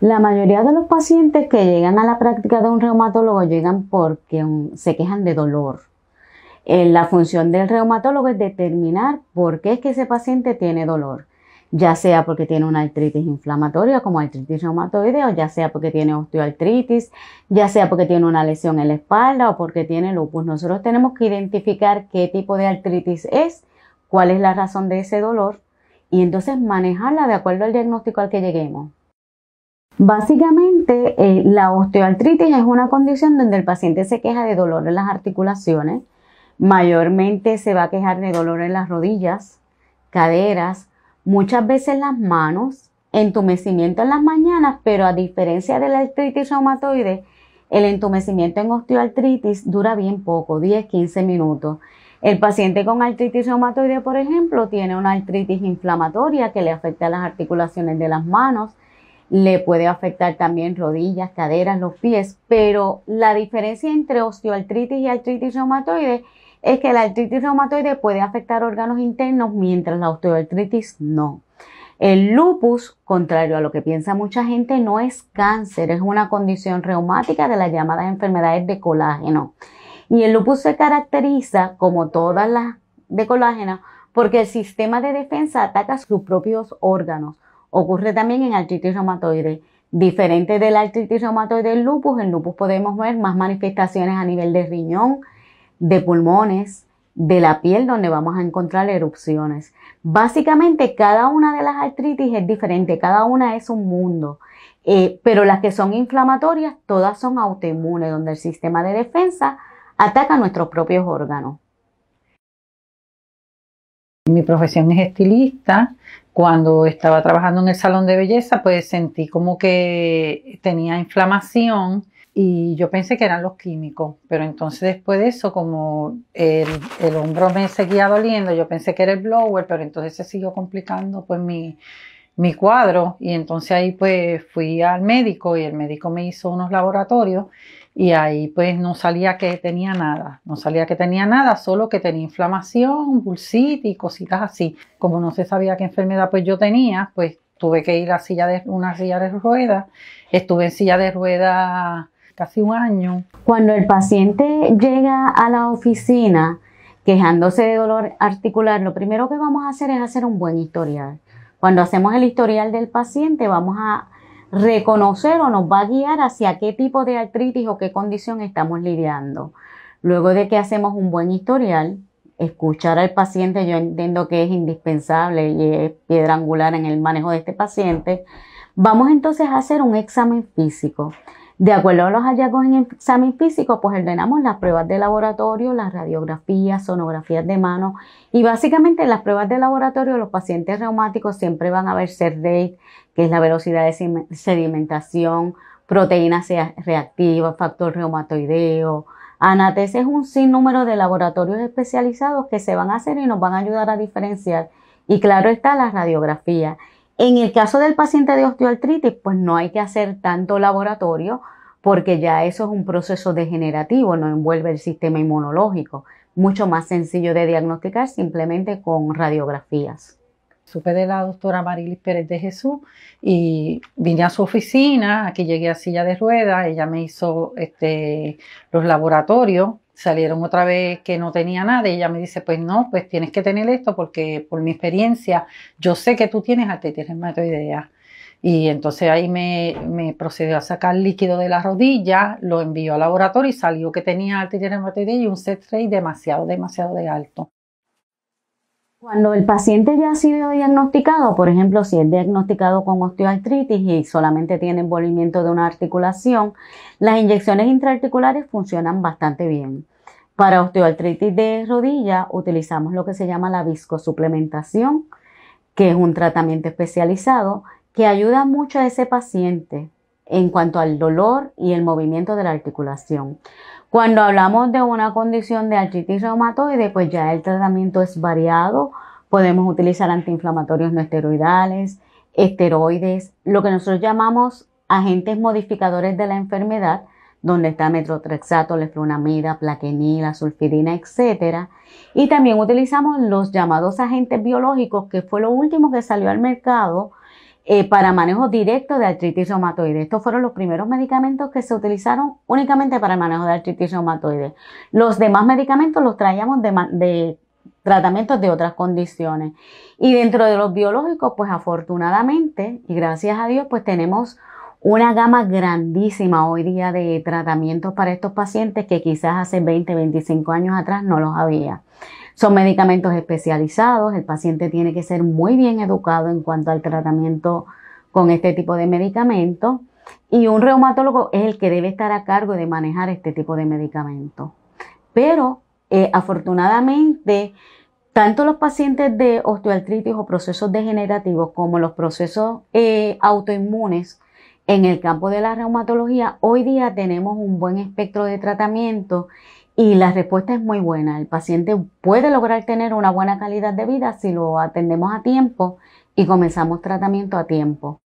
La mayoría de los pacientes que llegan a la práctica de un reumatólogo llegan porque se quejan de dolor. Eh, la función del reumatólogo es determinar por qué es que ese paciente tiene dolor ya sea porque tiene una artritis inflamatoria como artritis reumatoide o ya sea porque tiene osteoartritis, ya sea porque tiene una lesión en la espalda o porque tiene lupus. Nosotros tenemos que identificar qué tipo de artritis es, cuál es la razón de ese dolor y entonces manejarla de acuerdo al diagnóstico al que lleguemos. Básicamente, eh, la osteoartritis es una condición donde el paciente se queja de dolor en las articulaciones, mayormente se va a quejar de dolor en las rodillas, caderas, Muchas veces las manos, entumecimiento en las mañanas, pero a diferencia de la artritis reumatoide, el entumecimiento en osteoartritis dura bien poco, 10-15 minutos. El paciente con artritis reumatoide, por ejemplo, tiene una artritis inflamatoria que le afecta las articulaciones de las manos, le puede afectar también rodillas, caderas, los pies, pero la diferencia entre osteoartritis y artritis reumatoide es que la artritis reumatoide puede afectar órganos internos mientras la osteoartritis no. El lupus, contrario a lo que piensa mucha gente, no es cáncer, es una condición reumática de las llamadas enfermedades de colágeno. Y el lupus se caracteriza, como todas las de colágeno, porque el sistema de defensa ataca sus propios órganos. Ocurre también en artritis reumatoide. Diferente de la artritis reumatoide del lupus, en lupus podemos ver más manifestaciones a nivel de riñón, de pulmones, de la piel donde vamos a encontrar erupciones. Básicamente cada una de las artritis es diferente, cada una es un mundo, eh, pero las que son inflamatorias todas son autoinmunes, donde el sistema de defensa ataca nuestros propios órganos. Mi profesión es estilista. Cuando estaba trabajando en el salón de belleza, pues sentí como que tenía inflamación y yo pensé que eran los químicos, pero entonces después de eso, como el, el, hombro me seguía doliendo, yo pensé que era el blower, pero entonces se siguió complicando pues mi, mi cuadro y entonces ahí pues fui al médico y el médico me hizo unos laboratorios y ahí pues no salía que tenía nada, no salía que tenía nada, solo que tenía inflamación, bursitis y cositas así. Como no se sabía qué enfermedad pues yo tenía, pues tuve que ir a silla de una silla de ruedas, estuve en silla de ruedas casi un año. Cuando el paciente llega a la oficina quejándose de dolor articular, lo primero que vamos a hacer es hacer un buen historial. Cuando hacemos el historial del paciente vamos a reconocer o nos va a guiar hacia qué tipo de artritis o qué condición estamos lidiando. Luego de que hacemos un buen historial, escuchar al paciente, yo entiendo que es indispensable y es piedra angular en el manejo de este paciente, vamos entonces a hacer un examen físico. De acuerdo a los hallazgos en examen físico, pues ordenamos las pruebas de laboratorio, las radiografías, sonografías de mano y básicamente en las pruebas de laboratorio los pacientes reumáticos siempre van a ver ser que es la velocidad de sedimentación, proteínas reactivas, factor reumatoideo. Anates es un sinnúmero de laboratorios especializados que se van a hacer y nos van a ayudar a diferenciar. Y claro está la radiografía. En el caso del paciente de osteoartritis, pues no hay que hacer tanto laboratorio porque ya eso es un proceso degenerativo, no envuelve el sistema inmunológico. Mucho más sencillo de diagnosticar simplemente con radiografías. Supe de la doctora Marilis Pérez de Jesús y vine a su oficina, aquí llegué a silla de ruedas, ella me hizo este, los laboratorios salieron otra vez que no tenía nada y ella me dice, pues no, pues tienes que tener esto porque por mi experiencia yo sé que tú tienes artritis reumatoidea. Y entonces ahí me, me, procedió a sacar líquido de la rodilla, lo envió al laboratorio y salió que tenía artritis reumatoidea y un set demasiado, demasiado de alto. Cuando el paciente ya ha sido diagnosticado, por ejemplo, si es diagnosticado con osteoartritis y solamente tiene envolvimiento de una articulación, las inyecciones intraarticulares funcionan bastante bien. Para osteoartritis de rodilla utilizamos lo que se llama la viscosuplementación, que es un tratamiento especializado que ayuda mucho a ese paciente en cuanto al dolor y el movimiento de la articulación. Cuando hablamos de una condición de artritis reumatoide, pues ya el tratamiento es variado. Podemos utilizar antiinflamatorios no esteroidales, esteroides, lo que nosotros llamamos agentes modificadores de la enfermedad, donde está metrotrexato, leflunamida, plaquenil, sulfidina, etc. Y también utilizamos los llamados agentes biológicos, que fue lo último que salió al mercado eh, para manejo directo de artritis reumatoide. Estos fueron los primeros medicamentos que se utilizaron únicamente para el manejo de artritis reumatoide. Los demás medicamentos los traíamos de, de tratamientos de otras condiciones. Y dentro de los biológicos, pues afortunadamente y gracias a Dios, pues tenemos una gama grandísima hoy día de tratamientos para estos pacientes que quizás hace 20, 25 años atrás no los había. Son medicamentos especializados, el paciente tiene que ser muy bien educado en cuanto al tratamiento con este tipo de medicamentos y un reumatólogo es el que debe estar a cargo de manejar este tipo de medicamentos. Pero eh, afortunadamente, tanto los pacientes de osteoartritis o procesos degenerativos como los procesos eh, autoinmunes en el campo de la reumatología, hoy día tenemos un buen espectro de tratamiento y la respuesta es muy buena. El paciente puede lograr tener una buena calidad de vida si lo atendemos a tiempo y comenzamos tratamiento a tiempo.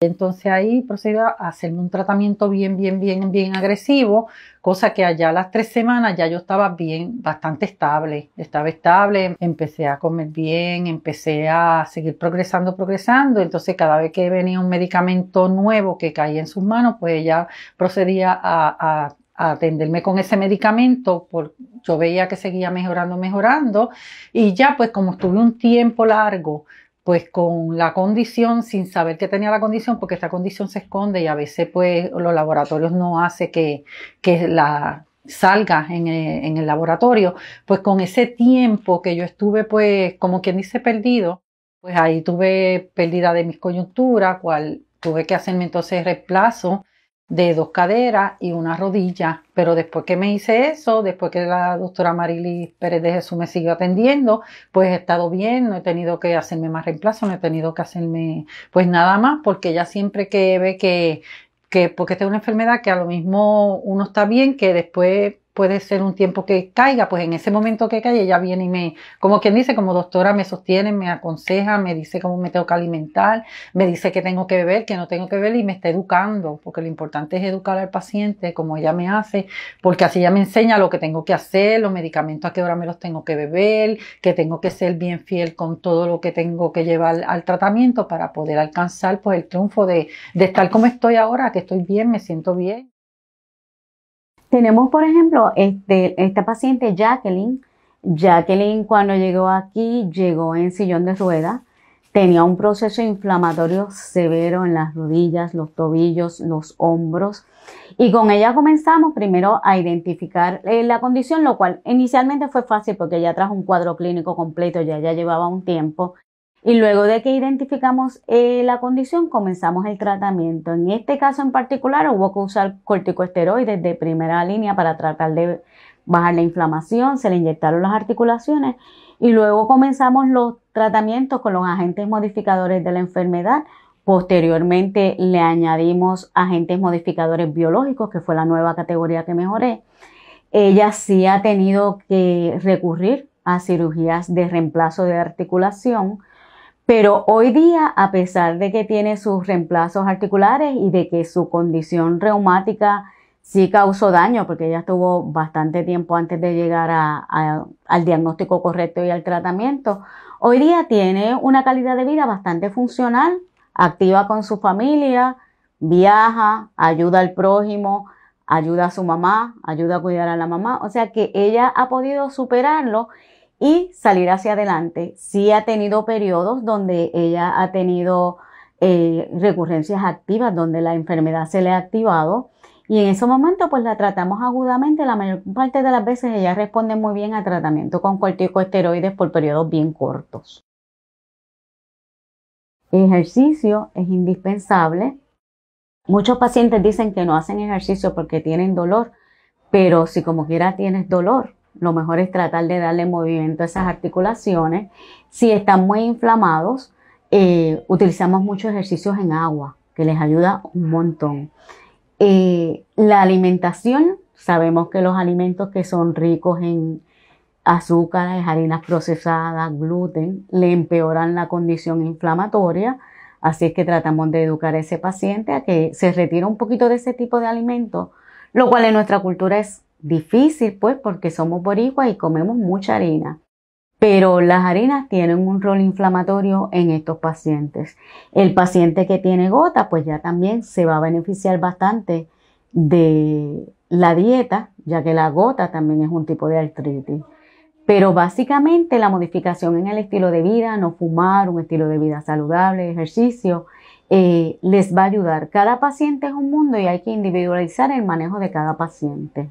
Entonces ahí procedía a hacerme un tratamiento bien, bien, bien, bien agresivo, cosa que allá a las tres semanas ya yo estaba bien, bastante estable, estaba estable, empecé a comer bien, empecé a seguir progresando, progresando, entonces cada vez que venía un medicamento nuevo que caía en sus manos, pues ella procedía a, a atenderme con ese medicamento, por, yo veía que seguía mejorando, mejorando, y ya pues como estuve un tiempo largo, pues con la condición, sin saber que tenía la condición, porque esta condición se esconde y a veces pues los laboratorios no hace que, que la salga en, eh, el laboratorio, pues con ese tiempo que yo estuve pues como quien dice perdido, pues ahí tuve pérdida de mis coyunturas, cual tuve que hacerme entonces reemplazo de dos caderas y una rodilla. Pero después que me hice eso, después que la doctora Marily Pérez de Jesús me siguió atendiendo, pues he estado bien, no he tenido que hacerme más reemplazo, no he tenido que hacerme pues nada más, porque ya siempre que ve que, que porque esta es una enfermedad que a lo mismo uno está bien, que después puede ser un tiempo que caiga, pues en ese momento que cae ella viene y me, como quien dice, como doctora me sostiene, me aconseja, me dice cómo me tengo que alimentar, me dice que tengo que beber, que no tengo que beber y me está educando, porque lo importante es educar al paciente como ella me hace, porque así ella me enseña lo que tengo que hacer, los medicamentos a qué hora me los tengo que beber, que tengo que ser bien fiel con todo lo que tengo que llevar al tratamiento para poder alcanzar pues el triunfo de, de estar como estoy ahora, que estoy bien, me siento bien. Tenemos, por ejemplo, este, esta paciente Jacqueline. Jacqueline cuando llegó aquí llegó en sillón de rueda, Tenía un proceso inflamatorio severo en las rodillas, los tobillos, los hombros. Y con ella comenzamos primero a identificar eh, la condición, lo cual inicialmente fue fácil porque ella trajo un cuadro clínico completo, ya llevaba un tiempo. Y luego de que identificamos eh, la condición, comenzamos el tratamiento. En este caso en particular hubo que usar corticosteroides de primera línea para tratar de bajar la inflamación, se le inyectaron las articulaciones y luego comenzamos los tratamientos con los agentes modificadores de la enfermedad. Posteriormente le añadimos agentes modificadores biológicos, que fue la nueva categoría que mejoré. Ella sí ha tenido que recurrir a cirugías de reemplazo de articulación pero hoy día, a pesar de que tiene sus reemplazos articulares y de que su condición reumática sí causó daño, porque ella estuvo bastante tiempo antes de llegar al diagnóstico correcto y al tratamiento, hoy día tiene una calidad de vida bastante funcional, activa con su familia, viaja, ayuda al prójimo, ayuda a su mamá, ayuda a cuidar a la mamá. O sea que ella ha podido superarlo y salir hacia adelante. si ha tenido periodos donde ella ha tenido eh, recurrencias activas, donde la enfermedad se le ha activado. Y en esos momentos pues la tratamos agudamente. La mayor parte de las veces ella responde muy bien al tratamiento con corticosteroides por periodos bien cortos. ejercicio es indispensable. Muchos pacientes dicen que no hacen ejercicio porque tienen dolor, pero si como quiera tienes dolor, lo mejor es tratar de darle movimiento a esas articulaciones. Si están muy inflamados, eh, utilizamos muchos ejercicios en agua, que les ayuda un montón. Eh, la alimentación, sabemos que los alimentos que son ricos en azúcares, harinas procesadas, gluten, le empeoran la condición inflamatoria. Así es que tratamos de educar a ese paciente a que se retire un poquito de ese tipo de alimentos, lo cual en nuestra cultura es Difícil pues porque somos boricuas y comemos mucha harina. Pero las harinas tienen un rol inflamatorio en estos pacientes. El paciente que tiene gota, pues ya también se va a beneficiar bastante de la dieta, ya que la gota también es un tipo de artritis. Pero básicamente la modificación en el estilo de vida, no fumar, un estilo de vida saludable, ejercicio, eh, les va a ayudar. Cada paciente es un mundo y hay que individualizar el manejo de cada paciente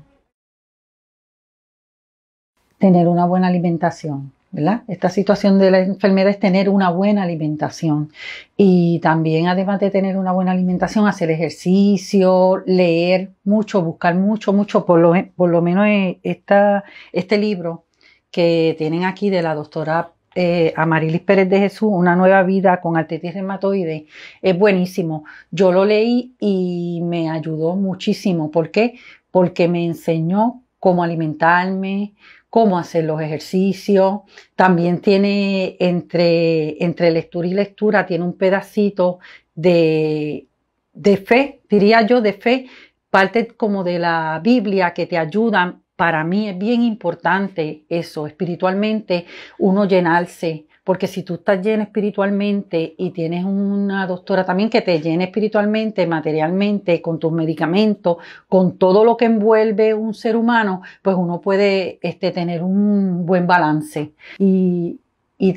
tener una buena alimentación, ¿verdad? Esta situación de la enfermedad es tener una buena alimentación y también además de tener una buena alimentación, hacer ejercicio, leer mucho, buscar mucho, mucho, por lo, por lo menos e, esta, este libro que tienen aquí de la doctora eh, Amarilis Pérez de Jesús, Una nueva vida con artritis reumatoide, es buenísimo. Yo lo leí y me ayudó muchísimo. ¿Por qué? Porque me enseñó cómo alimentarme, cómo hacer los ejercicios. También tiene entre, entre lectura y lectura, tiene un pedacito de, de fe, diría yo, de fe, parte como de la Biblia que te ayudan. Para mí es bien importante eso, espiritualmente, uno llenarse, porque si tú estás llena espiritualmente y tienes una doctora también que te llene espiritualmente, materialmente, con tus medicamentos, con todo lo que envuelve un ser humano, pues uno puede este, tener un buen balance y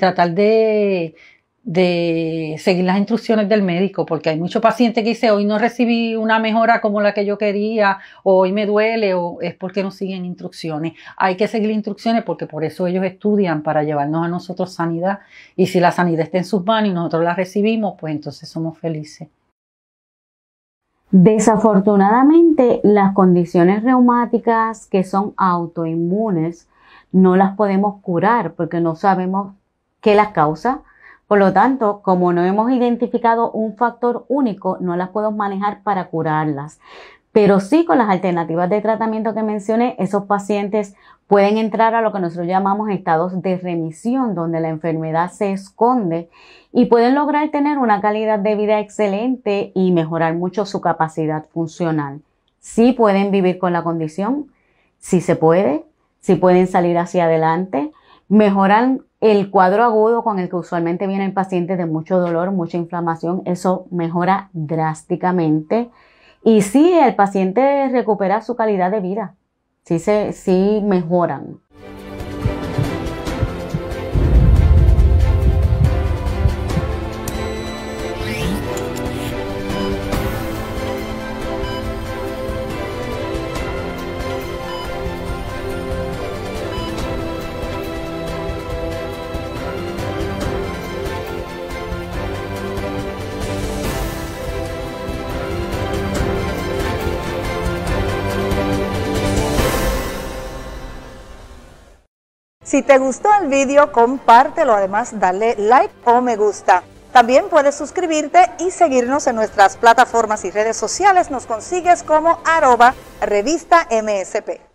tratar de de seguir las instrucciones del médico, porque hay muchos pacientes que dicen hoy no recibí una mejora como la que yo quería, o hoy me duele, o es porque no siguen instrucciones. Hay que seguir instrucciones porque por eso ellos estudian para llevarnos a nosotros sanidad. Y si la sanidad está en sus manos y nosotros la recibimos, pues entonces somos felices. Desafortunadamente, las condiciones reumáticas que son autoinmunes no las podemos curar porque no sabemos qué las causa por lo tanto, como no hemos identificado un factor único, no las podemos manejar para curarlas. Pero sí con las alternativas de tratamiento que mencioné, esos pacientes pueden entrar a lo que nosotros llamamos estados de remisión, donde la enfermedad se esconde y pueden lograr tener una calidad de vida excelente y mejorar mucho su capacidad funcional. Sí pueden vivir con la condición, sí se puede, sí pueden salir hacia adelante, mejoran el cuadro agudo con el que usualmente vienen pacientes de mucho dolor, mucha inflamación, eso mejora drásticamente. Y sí, el paciente recupera su calidad de vida, sí, se, sí mejoran. Si te gustó el video, compártelo. Además, dale like o me gusta. También puedes suscribirte y seguirnos en nuestras plataformas y redes sociales. Nos consigues como arroba revista MSP.